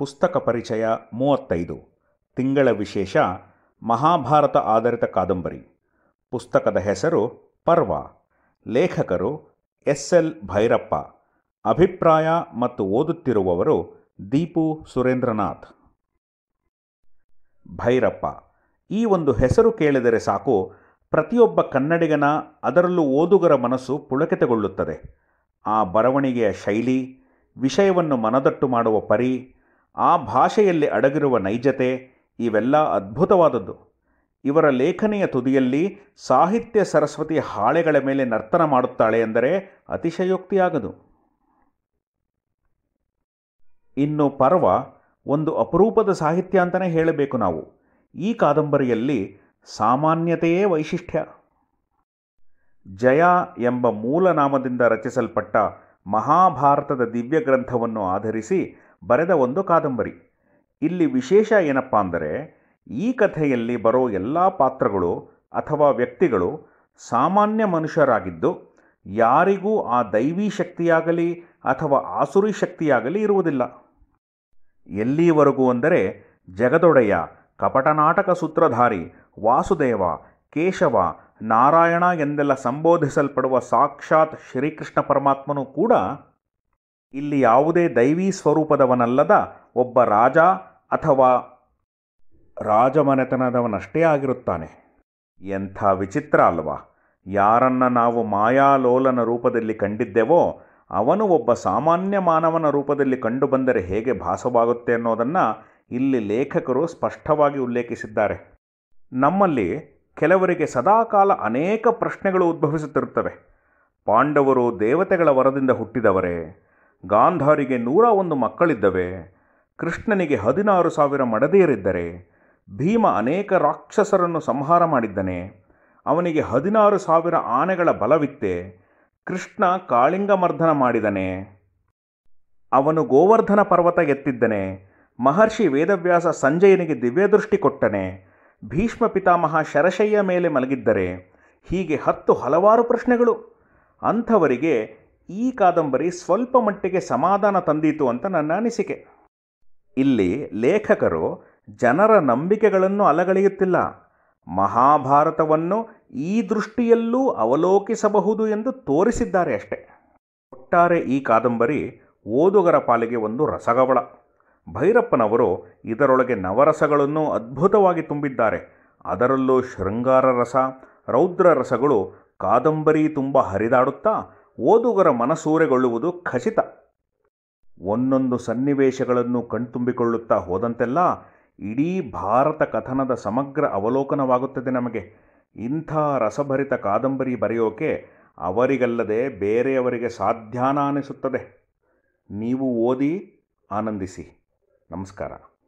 ಪುಸ್ತಕ ಪರಿಚಯ ಮೂವತ್ತೈದು ತಿಂಗಳ ವಿಶೇಷ ಮಹಾಭಾರತ ಆಧಾರಿತ ಕಾದಂಬರಿ ಪುಸ್ತಕದ ಹೆಸರು ಪರ್ವ ಲೇಖಕರು ಎಸ್ ಎಲ್ ಭೈರಪ್ಪ ಅಭಿಪ್ರಾಯ ಮತ್ತು ಓದುತ್ತಿರುವವರು ದೀಪು ಸುರೇಂದ್ರನಾಥ್ ಭೈರಪ್ಪ ಈ ಒಂದು ಹೆಸರು ಕೇಳಿದರೆ ಸಾಕು ಪ್ರತಿಯೊಬ್ಬ ಕನ್ನಡಿಗನ ಅದರಲ್ಲೂ ಓದುಗರ ಮನಸ್ಸು ಪುಳಕಿತಗೊಳ್ಳುತ್ತದೆ ಆ ಬರವಣಿಗೆಯ ಶೈಲಿ ವಿಷಯವನ್ನು ಮನದಟ್ಟು ಮಾಡುವ ಪರಿ ಆ ಭಾಷೆಯಲ್ಲಿ ಅಡಗಿರುವ ನೈಜತೆ ಇವೆಲ್ಲ ಅದ್ಭುತವಾದದ್ದು ಇವರ ಲೇಖನೆಯ ತುದಿಯಲ್ಲಿ ಸಾಹಿತ್ಯ ಸರಸ್ವತಿ ಹಾಳೆಗಳ ಮೇಲೆ ನರ್ತನ ಮಾಡುತ್ತಾಳೆ ಎಂದರೆ ಅತಿಶಯೋಕ್ತಿಯಾಗದು ಇನ್ನು ಪರ್ವ ಒಂದು ಅಪರೂಪದ ಸಾಹಿತ್ಯ ಅಂತಲೇ ಹೇಳಬೇಕು ನಾವು ಈ ಕಾದಂಬರಿಯಲ್ಲಿ ಸಾಮಾನ್ಯತೆಯೇ ವೈಶಿಷ್ಟ್ಯ ಜಯ ಎಂಬ ಮೂಲನಾಮದಿಂದ ರಚಿಸಲ್ಪಟ್ಟ ಮಹಾಭಾರತದ ದಿವ್ಯ ಗ್ರಂಥವನ್ನು ಆಧರಿಸಿ ಬರೆದ ಒಂದು ಕಾದಂಬರಿ ಇಲ್ಲಿ ವಿಶೇಷ ಏನಪ್ಪ ಅಂದರೆ ಈ ಕಥೆಯಲ್ಲಿ ಬರೋ ಎಲ್ಲ ಪಾತ್ರಗಳು ಅಥವಾ ವ್ಯಕ್ತಿಗಳು ಸಾಮಾನ್ಯ ಮನುಷ್ಯರಾಗಿದ್ದು ಯಾರಿಗೂ ಆ ದೈವಿ ಶಕ್ತಿಯಾಗಲಿ ಅಥವಾ ಆಸುರಿ ಶಕ್ತಿಯಾಗಲಿ ಇರುವುದಿಲ್ಲ ಎಲ್ಲಿವರೆಗೂ ಅಂದರೆ ಜಗದೊಡೆಯ ಕಪಟನಾಟಕ ಸೂತ್ರಧಾರಿ ವಾಸುದೇವ ಕೇಶವ ನಾರಾಯಣ ಎಂದೆಲ್ಲ ಸಂಬೋಧಿಸಲ್ಪಡುವ ಸಾಕ್ಷಾತ್ ಶ್ರೀಕೃಷ್ಣ ಪರಮಾತ್ಮನೂ ಕೂಡ ಇಲ್ಲಿ ಯಾವುದೇ ದೈವಿ ಸ್ವರೂಪದವನಲ್ಲದ ಒಬ್ಬ ರಾಜ ಅಥವಾ ರಾಜಮನೆತನದವನಷ್ಟೇ ಆಗಿರುತ್ತಾನೆ ಎಂಥ ವಿಚಿತ್ರ ಅಲ್ವಾ ಯಾರನ್ನ ನಾವು ಮಾಯಾಲೋಲನ ರೂಪದಲ್ಲಿ ಕಂಡಿದ್ದೆವೋ ಅವನು ಒಬ್ಬ ಸಾಮಾನ್ಯ ಮಾನವನ ರೂಪದಲ್ಲಿ ಕಂಡುಬಂದರೆ ಹೇಗೆ ಭಾಸವಾಗುತ್ತೆ ಅನ್ನೋದನ್ನು ಇಲ್ಲಿ ಲೇಖಕರು ಸ್ಪಷ್ಟವಾಗಿ ಉಲ್ಲೇಖಿಸಿದ್ದಾರೆ ನಮ್ಮಲ್ಲಿ ಕೆಲವರಿಗೆ ಸದಾಕಾಲ ಅನೇಕ ಪ್ರಶ್ನೆಗಳು ಉದ್ಭವಿಸುತ್ತಿರುತ್ತವೆ ಪಾಂಡವರು ದೇವತೆಗಳ ವರದಿಂದ ಹುಟ್ಟಿದವರೇ ಗಾಂಧಾರಿಗೆ ನೂರ ಒಂದು ಮಕ್ಕಳಿದ್ದವೆ ಕೃಷ್ಣನಿಗೆ ಹದಿನಾರು ಸಾವಿರ ಮಡದಿಯರಿದ್ದರೆ ಭೀಮ ಅನೇಕ ರಾಕ್ಷಸರನ್ನು ಸಂಹಾರ ಮಾಡಿದ್ದನೆ ಅವನಿಗೆ ಹದಿನಾರು ಸಾವಿರ ಆನೆಗಳ ಬಲವಿತ್ತೆ ಕೃಷ್ಣ ಕಾಳಿಂಗ ಮರ್ಧನ ಮಾಡಿದನೆ ಅವನು ಗೋವರ್ಧನ ಪರ್ವತ ಎತ್ತಿದ್ದನೆ ಮಹರ್ಷಿ ವೇದವ್ಯಾಸ ಸಂಜಯನಿಗೆ ದಿವ್ಯದೃಷ್ಟಿ ಕೊಟ್ಟನೆ ಭೀಷ್ಮ ಪಿತಾಮಹ ಶರಶಯ್ಯ ಮೇಲೆ ಮಲಗಿದ್ದರೆ ಹೀಗೆ ಹತ್ತು ಹಲವಾರು ಪ್ರಶ್ನೆಗಳು ಅಂಥವರಿಗೆ ಈ ಕಾದಂಬರಿ ಸ್ವಲ್ಪ ಮಟ್ಟಿಗೆ ಸಮಾಧಾನ ತಂದಿತು ಅಂತ ನನ್ನ ಅನಿಸಿಕೆ ಇಲ್ಲಿ ಲೇಖಕರು ಜನರ ನಂಬಿಕೆಗಳನ್ನು ಅಲಗಳೆಯುತ್ತಿಲ್ಲ ಮಹಾಭಾರತವನ್ನು ಈ ದೃಷ್ಟಿಯಲ್ಲೂ ಅವಲೋಕಿಸಬಹುದು ಎಂದು ತೋರಿಸಿದ್ದಾರೆ ಅಷ್ಟೆ ಒಟ್ಟಾರೆ ಈ ಕಾದಂಬರಿ ಓದುಗರ ಪಾಲಿಗೆ ಒಂದು ರಸಗವಳ ಭೈರಪ್ಪನವರು ಇದರೊಳಗೆ ನವರಸಗಳನ್ನು ಅದ್ಭುತವಾಗಿ ತುಂಬಿದ್ದಾರೆ ಅದರಲ್ಲೂ ಶೃಂಗಾರ ರಸ ರೌದ್ರ ರಸಗಳು ಕಾದಂಬರಿ ತುಂಬ ಹರಿದಾಡುತ್ತಾ ಓದುಗರ ಮನಸೂರೆಗೊಳ್ಳುವುದು ಖಚಿತ ಒಂದೊಂದು ಸನ್ನಿವೇಶಗಳನ್ನು ಕಣ್ತುಂಬಿಕೊಳ್ಳುತ್ತಾ ಹೋದಂತೆಲ್ಲ ಇಡೀ ಭಾರತ ಕಥನದ ಸಮಗ್ರ ಅವಲೋಕನವಾಗುತ್ತದೆ ನಮಗೆ ಇಂಥ ರಸಭರಿತ ಕಾದಂಬರಿ ಬರೆಯೋಕೆ ಅವರಿಗಲ್ಲದೆ ಬೇರೆಯವರಿಗೆ ಸಾಧ್ಯಾನ ಅನಿಸುತ್ತದೆ ನೀವು ಓದಿ ಆನಂದಿಸಿ ನಮಸ್ಕಾರ